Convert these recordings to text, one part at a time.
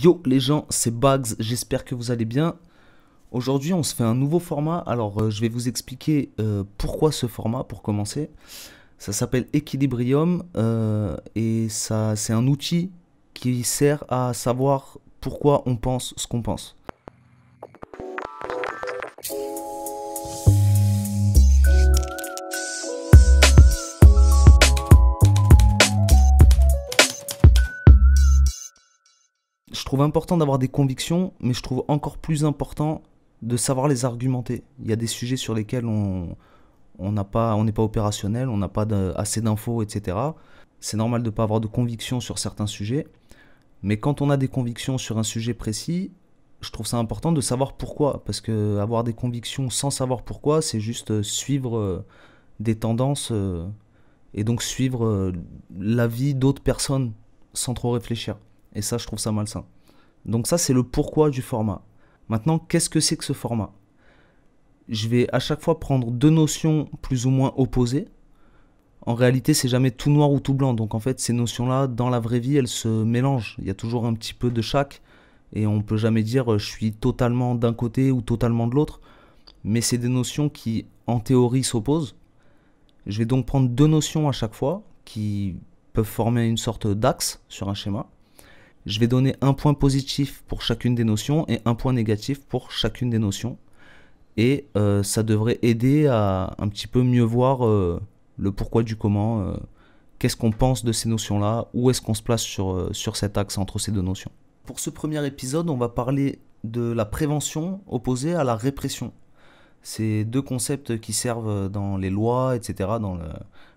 Yo les gens, c'est Bugs, j'espère que vous allez bien. Aujourd'hui on se fait un nouveau format, alors euh, je vais vous expliquer euh, pourquoi ce format pour commencer. Ça s'appelle Equilibrium euh, et ça c'est un outil qui sert à savoir pourquoi on pense ce qu'on pense. trouve important d'avoir des convictions, mais je trouve encore plus important de savoir les argumenter. Il y a des sujets sur lesquels on on n'est pas, pas opérationnel, on n'a pas assez d'infos, etc. C'est normal de ne pas avoir de convictions sur certains sujets, mais quand on a des convictions sur un sujet précis, je trouve ça important de savoir pourquoi, parce que avoir des convictions sans savoir pourquoi, c'est juste euh, suivre euh, des tendances euh, et donc suivre l'avis d'autres personnes sans trop réfléchir. Et ça, je trouve ça malsain. Donc ça, c'est le pourquoi du format. Maintenant, qu'est-ce que c'est que ce format Je vais à chaque fois prendre deux notions plus ou moins opposées. En réalité, c'est jamais tout noir ou tout blanc. Donc en fait, ces notions-là, dans la vraie vie, elles se mélangent. Il y a toujours un petit peu de chaque. Et on ne peut jamais dire euh, je suis totalement d'un côté ou totalement de l'autre. Mais c'est des notions qui, en théorie, s'opposent. Je vais donc prendre deux notions à chaque fois qui peuvent former une sorte d'axe sur un schéma. Je vais donner un point positif pour chacune des notions et un point négatif pour chacune des notions. Et euh, ça devrait aider à un petit peu mieux voir euh, le pourquoi du comment, euh, qu'est-ce qu'on pense de ces notions-là, où est-ce qu'on se place sur, sur cet axe entre ces deux notions. Pour ce premier épisode, on va parler de la prévention opposée à la répression. Ces deux concepts qui servent dans les lois, etc., dans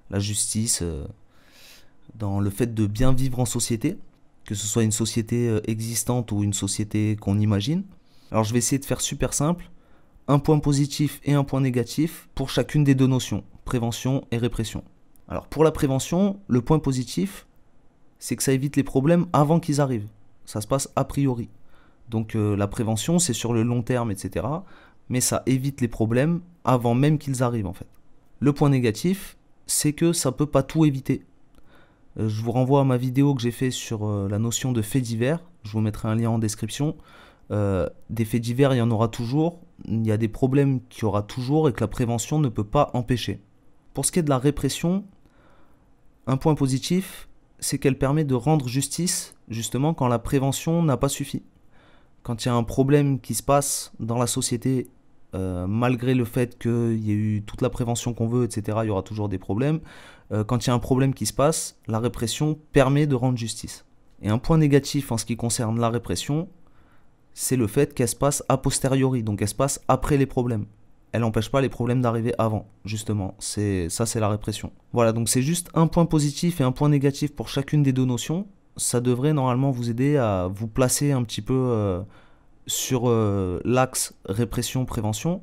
la justice, dans le fait de bien vivre en société que ce soit une société euh, existante ou une société qu'on imagine. Alors je vais essayer de faire super simple, un point positif et un point négatif pour chacune des deux notions, prévention et répression. Alors pour la prévention, le point positif, c'est que ça évite les problèmes avant qu'ils arrivent. Ça se passe a priori. Donc euh, la prévention, c'est sur le long terme, etc. Mais ça évite les problèmes avant même qu'ils arrivent en fait. Le point négatif, c'est que ça peut pas tout éviter. Euh, je vous renvoie à ma vidéo que j'ai fait sur euh, la notion de faits divers. Je vous mettrai un lien en description. Euh, des faits divers, il y en aura toujours. Il y a des problèmes qu'il y aura toujours et que la prévention ne peut pas empêcher. Pour ce qui est de la répression, un point positif, c'est qu'elle permet de rendre justice justement quand la prévention n'a pas suffi. Quand il y a un problème qui se passe dans la société euh, malgré le fait qu'il y ait eu toute la prévention qu'on veut, etc., il y aura toujours des problèmes. Euh, quand il y a un problème qui se passe, la répression permet de rendre justice. Et un point négatif en ce qui concerne la répression, c'est le fait qu'elle se passe a posteriori, donc elle se passe après les problèmes. Elle n'empêche pas les problèmes d'arriver avant, justement. C'est ça, c'est la répression. Voilà, donc c'est juste un point positif et un point négatif pour chacune des deux notions. Ça devrait normalement vous aider à vous placer un petit peu. Euh, sur euh, l'axe répression-prévention.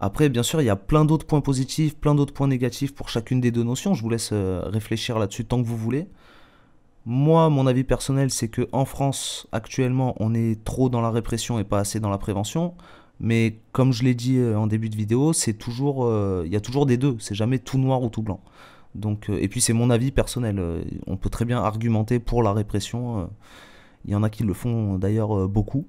Après, bien sûr, il y a plein d'autres points positifs, plein d'autres points négatifs pour chacune des deux notions. Je vous laisse euh, réfléchir là-dessus tant que vous voulez. Moi, mon avis personnel, c'est que en France, actuellement, on est trop dans la répression et pas assez dans la prévention. Mais comme je l'ai dit euh, en début de vidéo, c'est toujours, il y a toujours des deux. C'est jamais tout noir ou tout blanc. Donc, et puis c'est mon avis personnel. on peut très bien argumenter pour la répression. Il y en a qui le font d'ailleurs euh, beaucoup.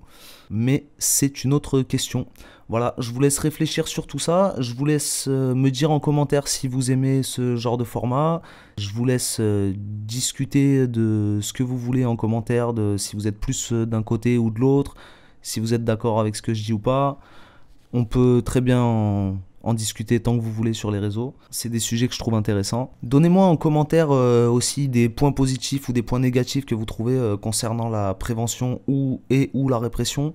Mais c'est une autre question. Voilà, je vous laisse réfléchir sur tout ça. Je vous laisse euh, me dire en commentaire si vous aimez ce genre de format. Je vous laisse euh, discuter de ce que vous voulez en commentaire, de si vous êtes plus d'un côté ou de l'autre, si vous êtes d'accord avec ce que je dis ou pas. On peut très bien en discuter tant que vous voulez sur les réseaux. C'est des sujets que je trouve intéressants. Donnez-moi en commentaire euh, aussi des points positifs ou des points négatifs que vous trouvez euh, concernant la prévention ou et ou la répression.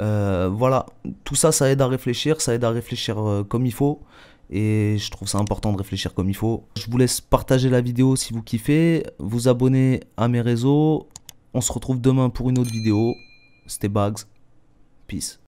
Euh, voilà, tout ça, ça aide à réfléchir, ça aide à réfléchir comme il faut. Et je trouve ça important de réfléchir comme il faut. Je vous laisse partager la vidéo si vous kiffez, vous abonner à mes réseaux. On se retrouve demain pour une autre vidéo. C'était Bags. Peace.